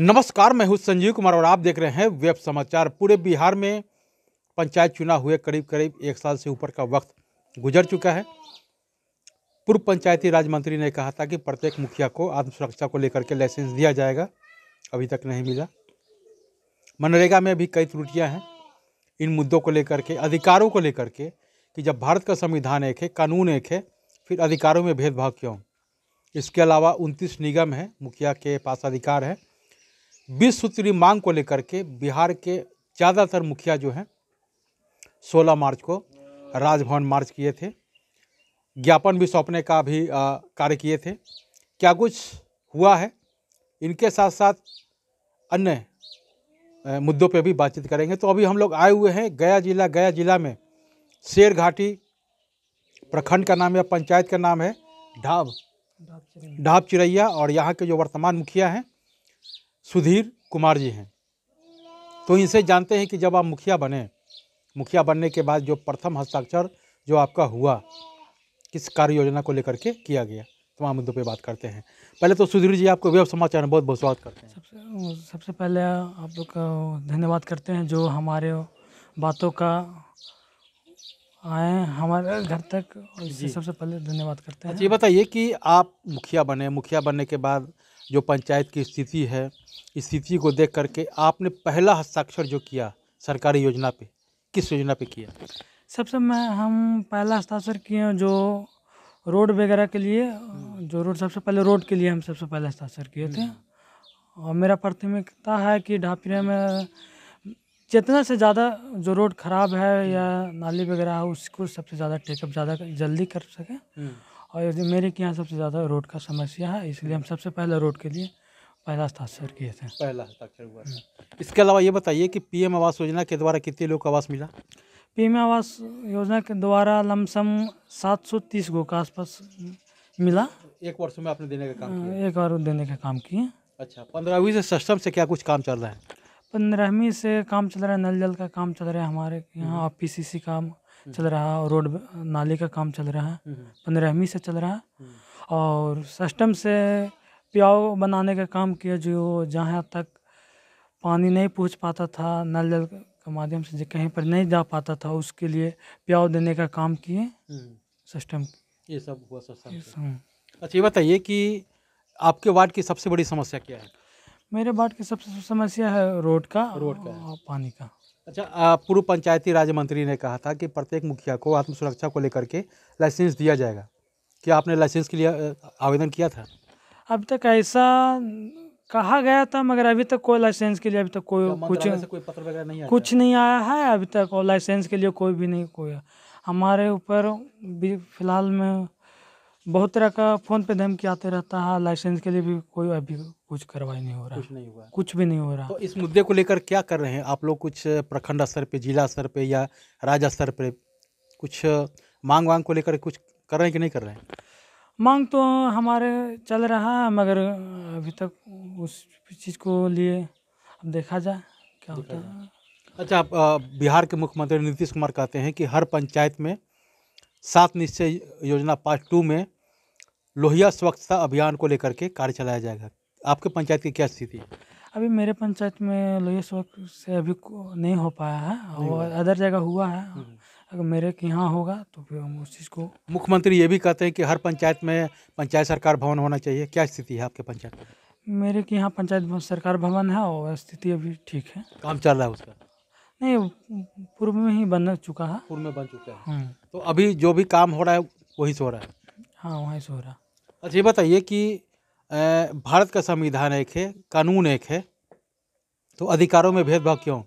नमस्कार मैं हूं संजीव कुमार और आप देख रहे हैं वेब समाचार पूरे बिहार में पंचायत चुनाव हुए करीब करीब एक साल से ऊपर का वक्त गुजर चुका है पूर्व पंचायती राज मंत्री ने कहा था कि प्रत्येक मुखिया को आत्मसुरक्षा को लेकर के लाइसेंस दिया जाएगा अभी तक नहीं मिला मनरेगा में भी कई त्रुटियां हैं इन मुद्दों को लेकर के अधिकारों को लेकर के कि जब भारत का संविधान एक है कानून एक है फिर अधिकारों में भेदभाव क्यों इसके अलावा उनतीस निगम हैं मुखिया के पास अधिकार है बीस सूत्री मांग को लेकर के बिहार के ज़्यादातर मुखिया जो हैं 16 मार्च को राजभवन मार्च किए थे ज्ञापन भी सौंपने का भी कार्य किए थे क्या कुछ हुआ है इनके साथ साथ अन्य मुद्दों पे भी बातचीत करेंगे तो अभी हम लोग आए हुए हैं गया जिला गया जिला में शेर घाटी प्रखंड का नाम या पंचायत का नाम है ढाब ढाब चिरैया और यहाँ के जो वर्तमान मुखिया हैं सुधीर कुमार जी हैं तो इनसे जानते हैं कि जब आप मुखिया बने मुखिया बनने के बाद जो प्रथम हस्ताक्षर जो आपका हुआ किस कार्य योजना को लेकर के किया गया तमाम तो मुद्दों पे बात करते हैं पहले तो सुधीर जी आपको वेब समाचार में बहुत बहुत स्वागत करते हैं सबसे सबसे पहले आप लोग का धन्यवाद करते हैं जो हमारे बातों का आए हमारे घर तक सबसे पहले धन्यवाद करते हैं अच्छा, ये बताइए कि आप मुखिया बने मुखिया बनने के बाद जो पंचायत की स्थिति है स्थिति को देख करके आपने पहला हस्ताक्षर जो किया सरकारी योजना पे किस योजना पे किया सबसे मैं हम पहला हस्ताक्षर किए जो रोड वगैरह के लिए हम्म। जो रोड सबसे पहले रोड के लिए हम सबसे पहले हस्ताक्षर किए थे हम्म। और मेरा प्राथमिकता है कि ढापरे में जितना से ज़्यादा जो रोड ख़राब है या नाली वगैरह है उसको सबसे ज़्यादा टेकअप ज़्यादा जल्दी कर सके हम्म। और यदि मेरे के यहाँ सबसे ज़्यादा रोड का समस्या है इसलिए हम सबसे पहले रोड के लिए पहला हस्ताक्षर किए थे पहला हस्ताक्षर हुआ इसके अलावा ये बताइए कि पी आवास योजना के द्वारा कितने लोग आवास मिला पी आवास योजना के द्वारा लमसम सात गो के आसपास मिला एक वर्ष में आपने देने का काम किया एक और देने का काम किए अच्छा पंद्रहवीं से सिस्टम से क्या कुछ काम चल रहा है पंद्रहवीं से काम चल रहा है नल जल का काम चल रहा है हमारे यहाँ पी सी सी काम चल रहा है रोड नाले का काम चल रहा है हम्म, हम्म। पंद्रहवीं से चल रहा है हम्म। और सिस्टम से प्याव बनाने का काम किया जो जहाँ तक पानी नहीं पहुँच पाता था नल जल के माध्यम से कहीं पर नहीं जा पाता था उसके लिए प्याव देने का काम किए सिस्टम ये सब हुआ सिस्टम अच्छा ये बताइए कि आपके वार्ड की सबसे बड़ी समस्या क्या है मेरे वार्ड की सबसे समस्या है रोड का रोड का पानी का अच्छा पूर्व पंचायती राज मंत्री ने कहा था कि प्रत्येक मुखिया को आत्म सुरक्षा को लेकर के लाइसेंस दिया जाएगा क्या आपने लाइसेंस के लिए आवेदन किया था अब तक ऐसा कहा गया था मगर अभी तक कोई लाइसेंस के लिए अभी तक कोई कुछ कोई पत्र वगैरह नहीं कुछ नहीं आया है अभी तक और लाइसेंस के लिए कोई भी नहीं कोई हमारे ऊपर भी फिलहाल में बहुत तरह का फ़ोन पे धमकी आते रहता है लाइसेंस के लिए भी कोई अभी कुछ कार्रवाई नहीं हो रहा कुछ नहीं हुआ कुछ भी नहीं हो रहा तो इस मुद्दे को लेकर क्या कर रहे हैं आप लोग कुछ प्रखंड स्तर पे जिला स्तर पे या राज्य स्तर पे कुछ मांग वांग को लेकर कुछ कर रहे हैं कि नहीं कर रहे हैं मांग तो हमारे चल रहा है मगर अभी तक उस चीज़ को लिए अब देखा जाए क्या होता है अच्छा आप बिहार के मुख्यमंत्री नीतीश कुमार कहते हैं कि हर पंचायत में सात निश्चय योजना पार्ट टू में लोहिया स्वच्छता अभियान को लेकर के कार्य चलाया जाएगा आपके पंचायत की क्या स्थिति है अभी मेरे पंचायत में लोहिया स्वच्छ से अभी नहीं हो पाया है और अदर जगह हुआ है हम्म। अगर मेरे यहाँ होगा तो फिर हम उस चीज़ को मुख्यमंत्री ये भी कहते हैं कि हर पंचायत में पंचायत सरकार भवन होना चाहिए क्या स्थिति है आपके पंचायत में मेरे के यहाँ पंचायत सरकार भवन है और स्थिति अभी ठीक है काम चल रहा है उसका नहीं पूर्व में ही बन चुका है पूर्व में बन चुका है हम्म। तो अभी जो भी काम हो रहा है वही से हो रहा है हाँ वहीं से हो रहा है अच्छा ये बताइए कि भारत का संविधान एक है कानून एक है तो अधिकारों में भेदभाव क्यों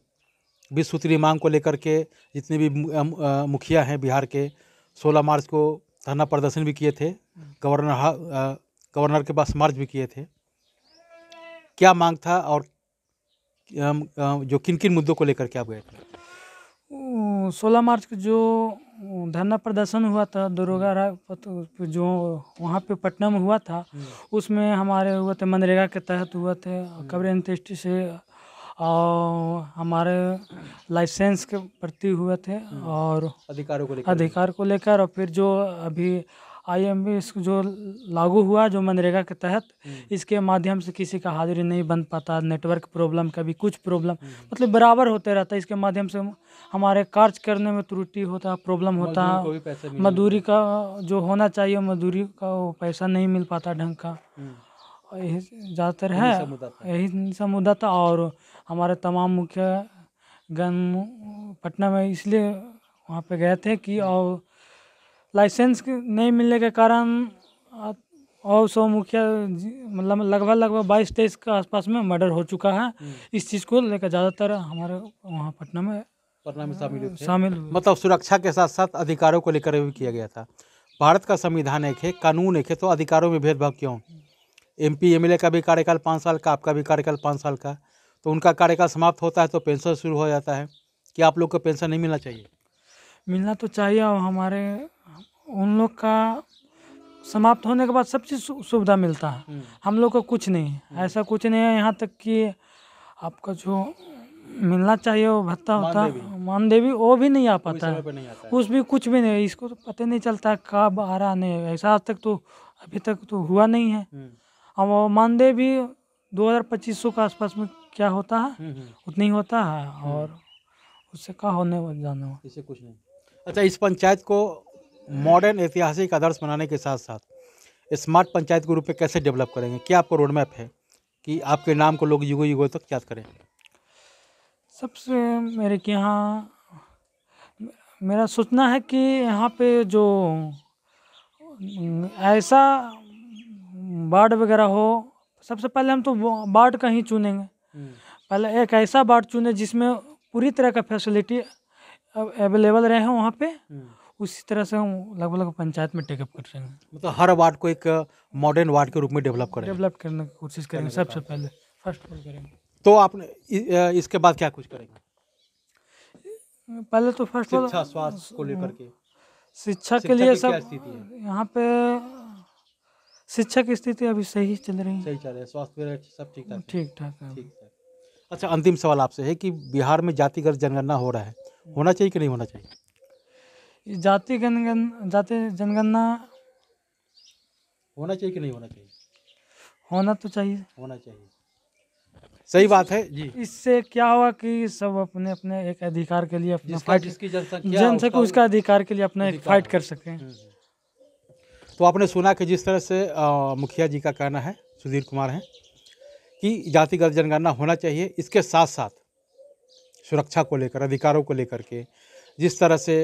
बीस सूत्री मांग को लेकर के जितने भी मुखिया हैं बिहार के 16 मार्च को धरना प्रदर्शन भी किए थे गवर्नर गवर्नर के पास मार्च भी किए थे क्या मांग था और जो किन किन मुद्दों को लेकर के आप गए थे सोलह मार्च को जो धरना प्रदर्शन हुआ था दरोगा जो वहाँ पे पटना में हुआ था उसमें हमारे हुए थे मनरेगा के तहत हुए थे कबरे अंत्येष्टि से और हमारे लाइसेंस के प्रति हुए थे और अधिकारों को लेकर अधिकार को लेकर और फिर जो अभी आई जो लागू हुआ जो मनरेगा के तहत हम्म। इसके माध्यम से किसी का हाजिरी नहीं बन पाता नेटवर्क प्रॉब्लम कभी कुछ प्रॉब्लम हम्म। मतलब बराबर होते रहता है इसके माध्यम से हमारे कार्य करने में त्रुटि होता प्रॉब्लम होता मजदूरी का जो होना चाहिए मजदूरी का वो पैसा नहीं मिल पाता ढंग का हम्म। यही ज़्यादातर है यही सब मुद्दा था और हमारे तमाम मुख्य गन पटना में इसलिए वहाँ पे गए थे कि और लाइसेंस नहीं मिलने के कारण और सौ मुखिया मतलब लगभग लगभग बाईस तेईस के आसपास में मर्डर हो चुका है हम्म। इस चीज़ को लेकर ज़्यादातर हमारे वहाँ पटना में पटना में शामिल शामिल मतलब सुरक्षा के साथ साथ अधिकारों को लेकर भी किया गया था भारत का संविधान एक है कानून एक है तो अधिकारों में भेदभाव क्यों एम पी एम का भी कार्यकाल पाँच साल का आपका भी कार्यकाल पाँच साल का तो उनका कार्यकाल समाप्त होता है तो पेंशन शुरू हो जाता है कि आप लोग को पेंशन नहीं मिलना चाहिए मिलना तो चाहिए और हमारे उन लोग का समाप्त होने के बाद सब चीज़ सुविधा मिलता है हम्म। हम लोग को कुछ नहीं हम्म। ऐसा कुछ नहीं है यहाँ तक कि आपका जो मिलना चाहिए वो भत्ता होता है देवी वो भी नहीं आ पाता है उस भी कुछ भी नहीं इसको तो पता नहीं चलता कब आ रहा नहीं ऐसा आज तक तो अभी तक तो हुआ नहीं है हम्म। अब वो भी दो हज़ार पच्चीस सौ के आसपास में क्या होता है उतनी होता है और उससे कहा होने जाने वाले कुछ नहीं अच्छा इस पंचायत को मॉडर्न ऐतिहासिक आदर्श बनाने के साथ साथ स्मार्ट पंचायत के रूप में कैसे डेवलप करेंगे क्या आपको रोड मैप है कि आपके नाम को लोग युगो युगो तक याद करें सबसे मेरे के यहाँ मेरा सोचना है कि यहाँ पे जो ऐसा वार्ड वगैरह हो सबसे पहले हम तो वार्ड का ही चुनेंगे हम्म। पहले एक ऐसा वार्ड चुने जिसमें पूरी तरह का फैसिलिटी अवेलेबल रहे वहाँ पे हम्म। उसी तरह से हम लगभग लगभग पंचायत में टेकअप कर रहे हैं मतलब हर वार्ड को एक मॉडर्न वार्ड के रूप में डेवलप करें डेवलप करने की कोशिश करेंगे सबसे पहले फर्स्ट फ्लोर करेंगे तो आपने इसके बाद क्या कुछ करेंगे पहले तो फर्स्ट फ्लोर शिक्षा स्वास्थ्य को लेकर के शिक्षा के लिए सब यहाँ पे शिक्षा की स्थिति अभी सही चल रही है सही चल रही है स्वास्थ्य सब ठीक ठाक ठीक ठाक है ठीक ठाक अच्छा अंतिम सवाल आपसे है कि बिहार में जातिगत जनगणना हो रहा है होना चाहिए कि नहीं होना चाहिए जाति जनगण जाति जनगणना होना चाहिए कि नहीं होना चाहिए होना तो चाहिए होना चाहिए सही बात है जी इससे क्या हुआ कि सब अपने अपने एक अधिकार के लिए अपना फाइट जिसकी जनसंख्या जनसंख्या उसका अधिकार के लिए अपना एक फाइट कर सके हम्म। तो आपने सुना कि जिस तरह से मुखिया जी का कहना है सुधीर कुमार हैं कि जातिगत जनगणना होना चाहिए इसके साथ साथ सुरक्षा को लेकर अधिकारों को लेकर के जिस तरह से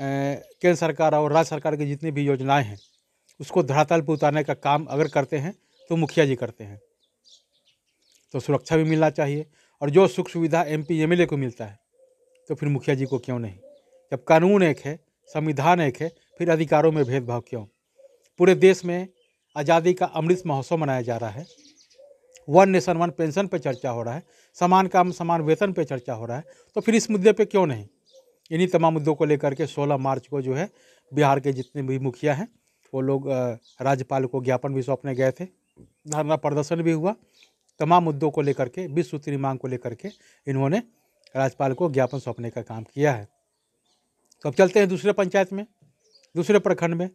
केंद्र सरकार और राज्य सरकार की जितनी भी योजनाएं हैं उसको धरातल पर उतारने का काम अगर करते हैं तो मुखिया जी करते हैं तो सुरक्षा भी मिलना चाहिए और जो सुख सुविधा एम पी एम को मिलता है तो फिर मुखिया जी को क्यों नहीं जब कानून एक है संविधान एक है फिर अधिकारों में भेदभाव क्यों पूरे देश में आज़ादी का अमृत महोत्सव मनाया जा रहा है वन नेशन वन पेंशन पर चर्चा हो रहा है समान काम समान वेतन पर चर्चा हो रहा है तो फिर इस मुद्दे पर क्यों नहीं इन्हीं तमाम मुद्दों को लेकर के 16 मार्च को जो है बिहार के जितने भी मुखिया हैं वो लोग राज्यपाल को ज्ञापन भी सौंपने गए थे धरना प्रदर्शन भी हुआ तमाम मुद्दों को लेकर के बीस सूत्री मांग को लेकर के इन्होंने राज्यपाल को ज्ञापन सौंपने का काम किया है तो अब चलते हैं दूसरे पंचायत में दूसरे प्रखंड में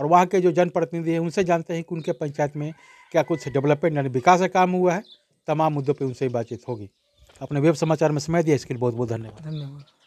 और वहाँ के जो जनप्रतिनिधि हैं उनसे जानते हैं कि उनके पंचायत में क्या कुछ डेवलपमेंट यानी विकास का काम हुआ है तमाम मुद्दों पर उनसे बातचीत होगी अपने वेब समाचार में समय दिया इसके लिए बहुत बहुत धन्यवाद धन्यवाद